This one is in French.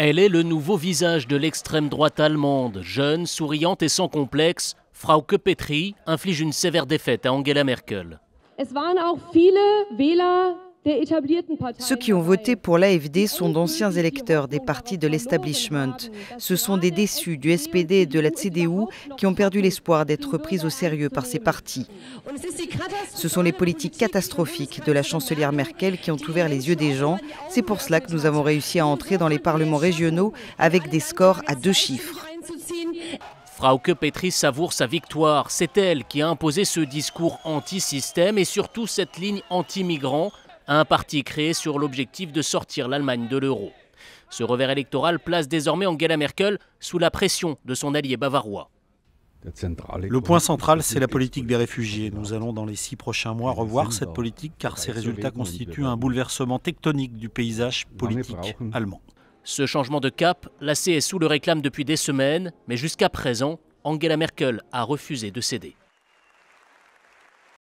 Elle est le nouveau visage de l'extrême droite allemande, jeune, souriante et sans complexe. Frau Kepetri inflige une sévère défaite à Angela Merkel. Ceux qui ont voté pour l'AFD sont d'anciens électeurs des partis de l'establishment. Ce sont des déçus du SPD et de la CDU qui ont perdu l'espoir d'être pris au sérieux par ces partis. Ce sont les politiques catastrophiques de la chancelière Merkel qui ont ouvert les yeux des gens. C'est pour cela que nous avons réussi à entrer dans les parlements régionaux avec des scores à deux chiffres. Frauke Petri savoure sa victoire. C'est elle qui a imposé ce discours anti-système et surtout cette ligne anti migrants un parti créé sur l'objectif de sortir l'Allemagne de l'euro. Ce revers électoral place désormais Angela Merkel sous la pression de son allié bavarois. Le point central, c'est la politique des réfugiés. Nous allons dans les six prochains mois revoir cette politique car ses résultats constituent un bouleversement tectonique du paysage politique allemand. Ce changement de cap, la CSU le réclame depuis des semaines, mais jusqu'à présent, Angela Merkel a refusé de céder.